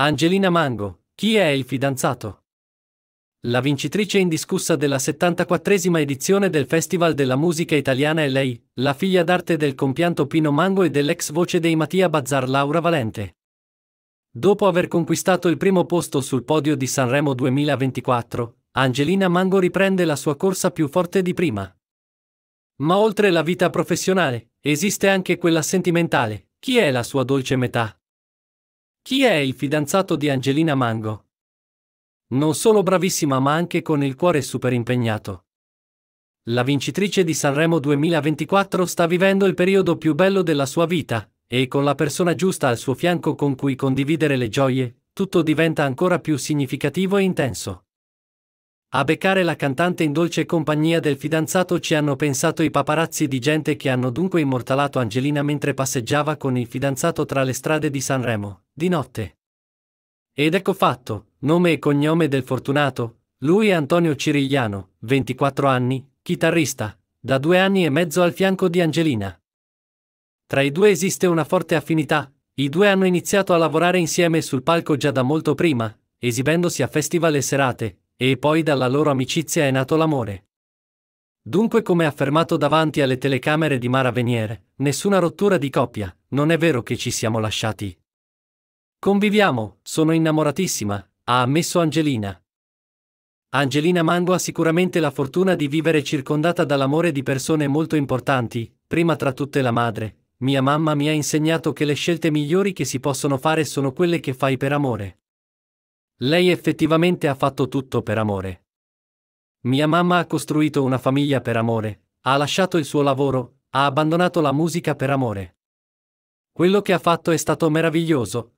Angelina Mango, chi è il fidanzato? La vincitrice indiscussa della 74esima edizione del Festival della Musica Italiana è lei, la figlia d'arte del compianto Pino Mango e dell'ex voce dei Mattia Bazzar Laura Valente. Dopo aver conquistato il primo posto sul podio di Sanremo 2024, Angelina Mango riprende la sua corsa più forte di prima. Ma oltre la vita professionale, esiste anche quella sentimentale. Chi è la sua dolce metà? Chi è il fidanzato di Angelina Mango? Non solo bravissima ma anche con il cuore super impegnato. La vincitrice di Sanremo 2024 sta vivendo il periodo più bello della sua vita, e con la persona giusta al suo fianco con cui condividere le gioie, tutto diventa ancora più significativo e intenso. A beccare la cantante in dolce compagnia del fidanzato ci hanno pensato i paparazzi di gente che hanno dunque immortalato Angelina mentre passeggiava con il fidanzato tra le strade di Sanremo di notte. Ed ecco fatto, nome e cognome del fortunato, lui è Antonio Cirigliano, 24 anni, chitarrista, da due anni e mezzo al fianco di Angelina. Tra i due esiste una forte affinità, i due hanno iniziato a lavorare insieme sul palco già da molto prima, esibendosi a festival e serate, e poi dalla loro amicizia è nato l'amore. Dunque, come affermato davanti alle telecamere di Mara Venier, nessuna rottura di coppia, non è vero che ci siamo lasciati. Conviviamo, sono innamoratissima, ha ammesso Angelina. Angelina Mango ha sicuramente la fortuna di vivere circondata dall'amore di persone molto importanti, prima tra tutte la madre. Mia mamma mi ha insegnato che le scelte migliori che si possono fare sono quelle che fai per amore. Lei effettivamente ha fatto tutto per amore. Mia mamma ha costruito una famiglia per amore, ha lasciato il suo lavoro, ha abbandonato la musica per amore. Quello che ha fatto è stato meraviglioso,